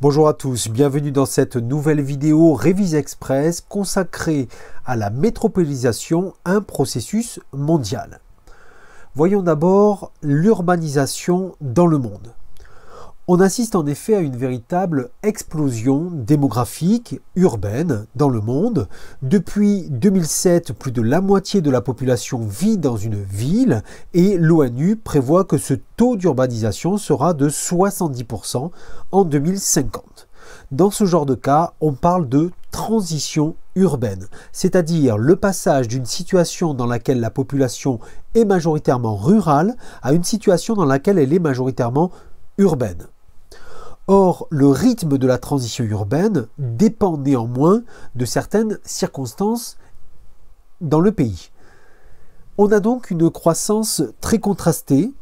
Bonjour à tous, bienvenue dans cette nouvelle vidéo Révise Express consacrée à la métropolisation, un processus mondial. Voyons d'abord l'urbanisation dans le monde. On assiste en effet à une véritable explosion démographique urbaine dans le monde. Depuis 2007, plus de la moitié de la population vit dans une ville et l'ONU prévoit que ce taux d'urbanisation sera de 70% en 2050. Dans ce genre de cas, on parle de transition urbaine, c'est-à-dire le passage d'une situation dans laquelle la population est majoritairement rurale à une situation dans laquelle elle est majoritairement urbaine. Or, le rythme de la transition urbaine dépend néanmoins de certaines circonstances dans le pays. On a donc une croissance très contrastée.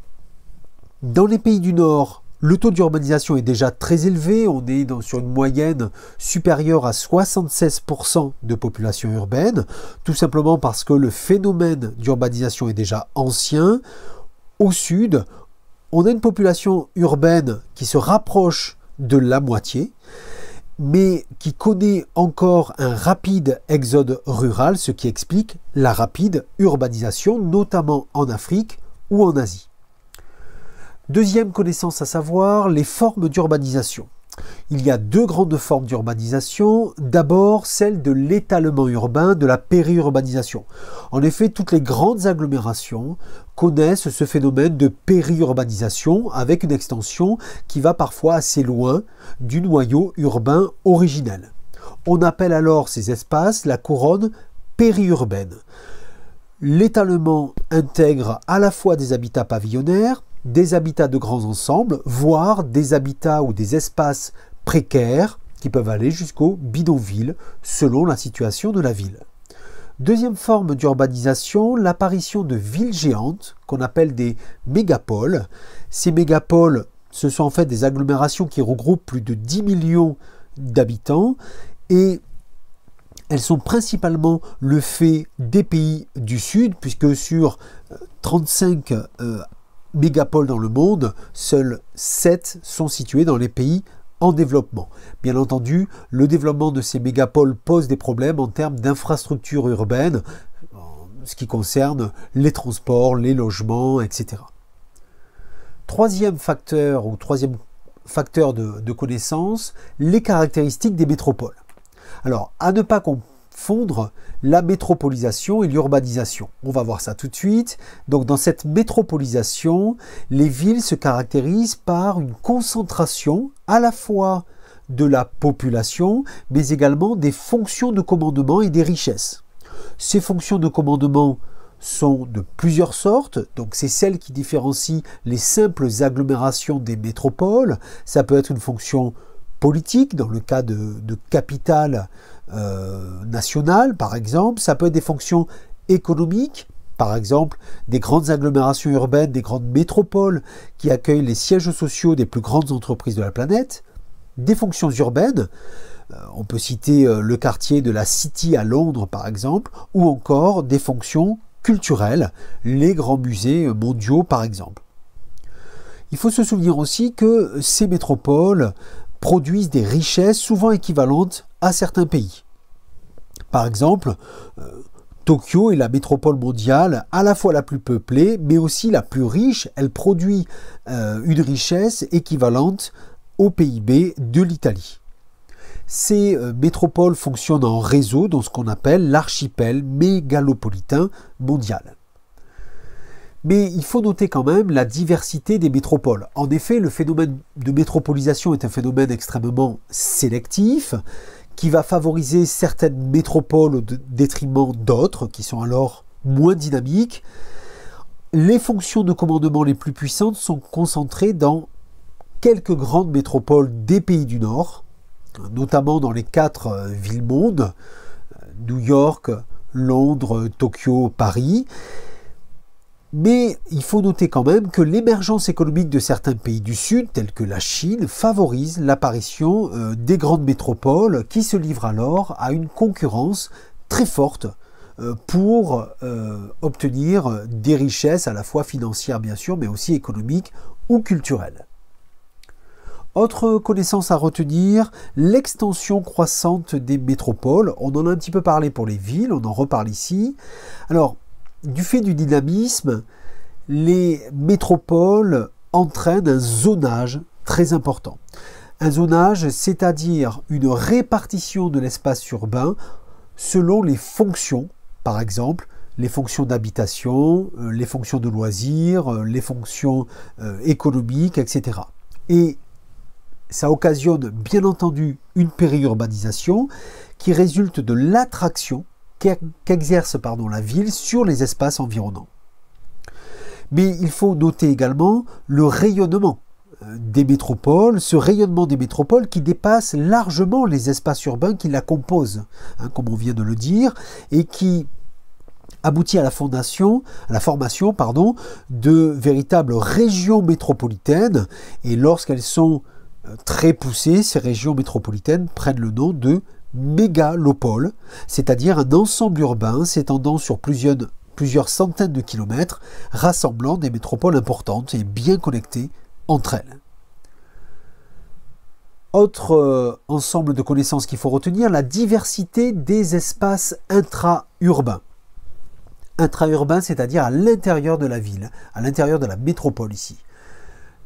Dans les pays du Nord, le taux d'urbanisation est déjà très élevé, on est sur une moyenne supérieure à 76% de population urbaine, tout simplement parce que le phénomène d'urbanisation est déjà ancien. Au sud, on a une population urbaine qui se rapproche de la moitié, mais qui connaît encore un rapide exode rural, ce qui explique la rapide urbanisation, notamment en Afrique ou en Asie. Deuxième connaissance à savoir, les formes d'urbanisation. Il y a deux grandes formes d'urbanisation. D'abord, celle de l'étalement urbain, de la périurbanisation. En effet, toutes les grandes agglomérations connaissent ce phénomène de périurbanisation avec une extension qui va parfois assez loin du noyau urbain originel. On appelle alors ces espaces la couronne périurbaine. L'étalement intègre à la fois des habitats pavillonnaires, des habitats de grands ensembles, voire des habitats ou des espaces précaires qui peuvent aller jusqu'au bidonville selon la situation de la ville. Deuxième forme d'urbanisation, l'apparition de villes géantes qu'on appelle des mégapoles. Ces mégapoles, ce sont en fait des agglomérations qui regroupent plus de 10 millions d'habitants et elles sont principalement le fait des pays du Sud, puisque sur 35 euh, euh, mégapoles dans le monde, seuls 7 sont situées dans les pays en développement. Bien entendu, le développement de ces mégapoles pose des problèmes en termes d'infrastructures urbaines, ce qui concerne les transports, les logements, etc. Troisième facteur ou troisième facteur de, de connaissance, les caractéristiques des métropoles. Alors, à ne pas comprendre fondre la métropolisation et l'urbanisation. On va voir ça tout de suite. Donc dans cette métropolisation, les villes se caractérisent par une concentration à la fois de la population, mais également des fonctions de commandement et des richesses. Ces fonctions de commandement sont de plusieurs sortes, donc c'est celle qui différencie les simples agglomérations des métropoles. Ça peut être une fonction dans le cas de, capital euh, national par exemple, ça peut être des fonctions économiques, par exemple des grandes agglomérations urbaines, des grandes métropoles qui accueillent les sièges sociaux des plus grandes entreprises de la planète, des fonctions urbaines, euh, on peut citer euh, le quartier de la City à Londres par exemple, ou encore des fonctions culturelles, les grands musées mondiaux par exemple. Il faut se souvenir aussi que ces métropoles produisent des richesses souvent équivalentes à certains pays. Par exemple, euh, Tokyo est la métropole mondiale à la fois la plus peuplée, mais aussi la plus riche. Elle produit euh, une richesse équivalente au PIB de l'Italie. Ces euh, métropoles fonctionnent en réseau dans ce qu'on appelle l'archipel mégalopolitain mondial. Mais il faut noter quand même la diversité des métropoles. En effet, le phénomène de métropolisation est un phénomène extrêmement sélectif qui va favoriser certaines métropoles au détriment d'autres qui sont alors moins dynamiques. Les fonctions de commandement les plus puissantes sont concentrées dans quelques grandes métropoles des pays du Nord, notamment dans les quatre euh, villes-mondes, euh, New York, Londres, Tokyo, Paris. Mais il faut noter quand même que l'émergence économique de certains pays du Sud, tels que la Chine, favorise l'apparition euh, des grandes métropoles qui se livrent alors à une concurrence très forte euh, pour euh, obtenir des richesses à la fois financières bien sûr, mais aussi économiques ou culturelles. Autre connaissance à retenir, l'extension croissante des métropoles. On en a un petit peu parlé pour les villes, on en reparle ici. Alors, du fait du dynamisme, les métropoles entraînent un zonage très important. Un zonage, c'est-à-dire une répartition de l'espace urbain selon les fonctions, par exemple, les fonctions d'habitation, euh, les fonctions de loisirs, euh, les fonctions euh, économiques, etc. Et ça occasionne bien entendu une périurbanisation qui résulte de l'attraction qu'exerce pardon, la ville sur les espaces environnants. Mais il faut noter également le rayonnement euh, des métropoles, ce rayonnement des métropoles qui dépasse largement les espaces urbains qui la composent, hein, comme on vient de le dire, et qui aboutit à la fondation, à la formation, pardon, de véritables régions métropolitaines. Et lorsqu'elles sont euh, très poussées, ces régions métropolitaines prennent le nom de mégalopole, c'est-à-dire un ensemble urbain s'étendant sur plusieurs, centaines de kilomètres, rassemblant des métropoles importantes et bien connectées entre elles. Autre euh, ensemble de connaissances qu'il faut retenir, la diversité des espaces intra-urbains. Intra-urbains, c'est-à-dire à l'intérieur de la ville, à l'intérieur de la métropole ici.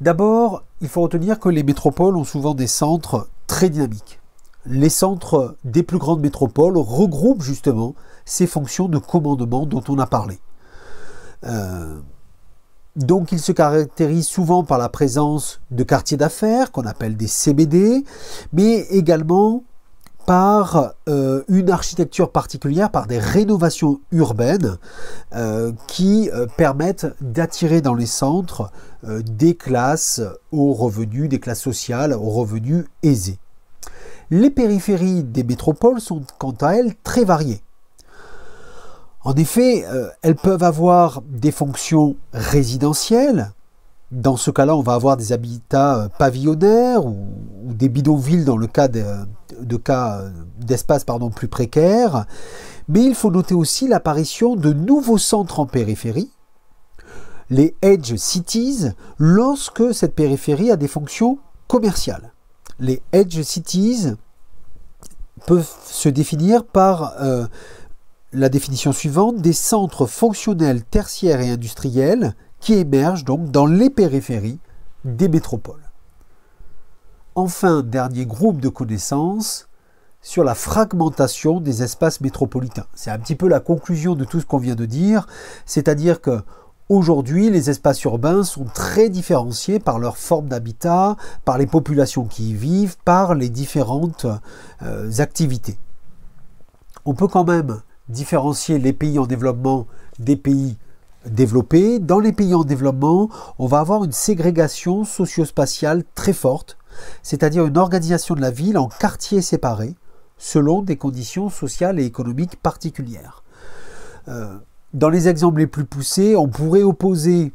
D'abord, il faut retenir que les métropoles ont souvent des centres très dynamiques les centres des plus grandes métropoles regroupent justement ces fonctions de commandement dont on a parlé. Euh, donc ils se caractérisent souvent par la présence de quartiers d'affaires qu'on appelle des CBD, mais également par euh, une architecture particulière, par des rénovations urbaines euh, qui permettent d'attirer dans les centres des classes aux revenus, des classes sociales aux revenus aisés. Les périphéries des métropoles sont quant à elles très variées. En effet, euh, elles peuvent avoir des fonctions résidentielles. Dans ce cas-là, on va avoir des habitats euh, pavillonnaires ou, des bidonvilles dans le cas euh, d'espaces plus précaires. Mais il faut noter aussi l'apparition de nouveaux centres en périphérie, les edge cities, lorsque cette périphérie a des fonctions commerciales les Edge Cities peuvent se définir par euh, la définition suivante des centres fonctionnels tertiaires et industriels qui émergent donc dans les périphéries des métropoles. Enfin, dernier groupe de connaissances sur la fragmentation des espaces métropolitains. C'est un petit peu la conclusion de tout ce qu'on vient de dire, c'est-à-dire que Aujourd'hui, les espaces urbains sont très différenciés par leur forme d'habitat, par les populations qui y vivent, par les différentes euh, activités. On peut quand même différencier les pays en développement des pays développés. Dans les pays en développement, on va avoir une ségrégation socio-spatiale très forte, c'est-à-dire une organisation de la ville en quartiers séparés, selon des conditions sociales et économiques particulières. Euh, dans les exemples les plus poussés, on pourrait opposer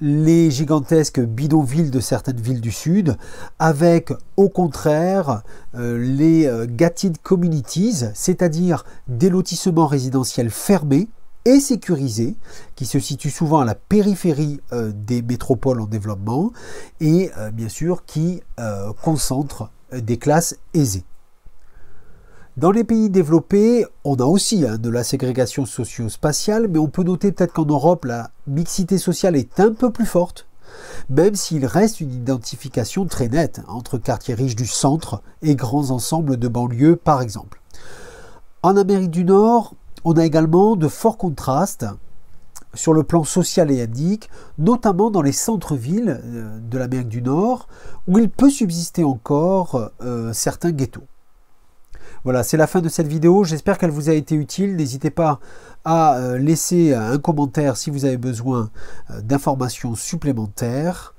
les gigantesques bidonvilles de certaines villes du Sud, avec au contraire euh, les euh, communities, c'est-à-dire des lotissements résidentiels fermés et sécurisés, qui se situent souvent à la périphérie euh, des métropoles en développement, et bien sûr qui concentrent des classes aisées. Dans les pays développés, on a aussi hein, de la ségrégation socio-spatiale, mais on peut noter peut-être qu'en Europe, la mixité sociale est un peu plus forte, même s'il reste une identification très nette entre quartiers riches du centre et grands ensembles de banlieues, par exemple. En Amérique du Nord, on a également de forts contrastes sur le plan social et ethnique, notamment dans les centres-villes euh, de l'Amérique du Nord, où il peut subsister encore euh, certains ghettos. Voilà, c'est la fin de cette vidéo. J'espère qu'elle vous a été utile. N'hésitez pas à euh, laisser un commentaire si vous avez besoin euh, d'informations supplémentaires.